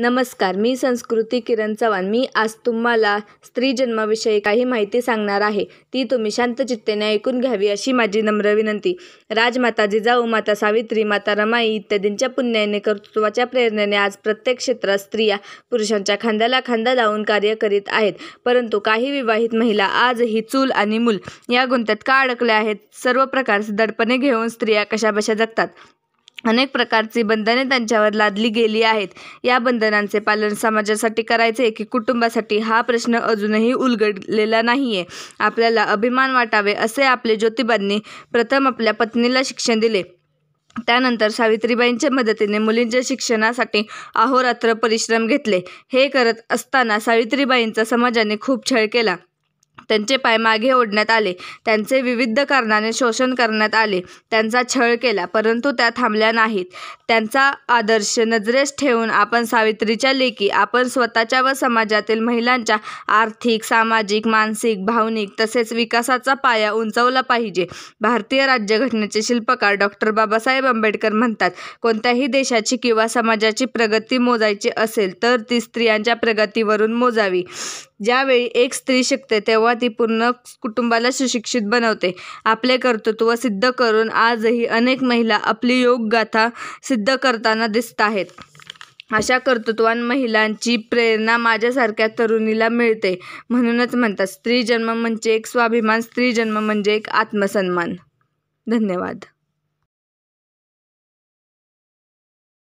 नमस्कार मी संस्कृती किरण चव्हाण मी आज तुम्हाला स्त्री जन्माविषयी काही माहिती सांगणार आहे ती तुम्ही शांत चित्तेने ऐकून घ्यावी अशी माझी नम्र विनंती राजमाता जिजाऊ माता सावित्री माता रमाई इत्यादींच्या पुण्याने कर्तृत्वाच्या प्रेरणेने आज प्रत्येक क्षेत्रात स्त्रिया पुरुषांच्या खांद्याला खांदा लावून कार्य करीत आहेत परंतु काही विवाहित महिला आजही चूल आणि मूल या गुंत्यात का अडकल्या आहेत सर्व प्रकार दडपणे घेऊन स्त्रिया कशाबशा जगतात अनेक प्रकारची बंधने त्यांच्यावर लादली गेली आहेत या बंधनांचे पालन समाजासाठी करायचे की कुटुंबासाठी हा प्रश्न अजूनही उलगडलेला नाही आहे आपल्याला अभिमान वाटावे असे आपले ज्योतिबांनी प्रथम आपल्या पत्नीला शिक्षण दिले त्यानंतर सावित्रीबाईंच्या मदतीने मुलींच्या शिक्षणासाठी अहोरात्र परिश्रम घेतले हे करत असताना सावित्रीबाईंचा समाजाने खूप छळ केला त्यांचे पाय मागे ओढण्यात आले त्यांचे विविध कारणाने शोषण करण्यात आले त्यांचा छळ केला परंतु त्या थांबल्या नाहीत त्यांचा आदर्श नजरेस ठेवून आपण सावित्रीच्या लेखी आपण स्वतःच्या व समाजातील महिलांच्या आर्थिक सामाजिक मानसिक भावनिक तसेच विकासाचा पाया उंचावला पाहिजे भारतीय राज्यघटनेचे शिल्पकार डॉक्टर बाबासाहेब आंबेडकर म्हणतात कोणत्याही देशाची किंवा समाजाची प्रगती मोजायची असेल तर ती स्त्रियांच्या प्रगतीवरून मोजावी ज्यावेळी एक स्त्री शिकते तेव्हा ती पूर्ण कुटुंबाला सुशिक्षित बनवते आपले कर्तृत्व सिद्ध करून आजही अनेक महिला आपली योगगाथा सिद्ध करताना दिसत आहेत अशा कर्तृत्वान महिलांची प्रेरणा माझ्यासारख्या तरुणीला मिळते म्हणूनच म्हणतात स्त्री जन्म म्हणजे एक स्वाभिमान स्त्री जन्म म्हणजे एक आत्मसन्मान धन्यवाद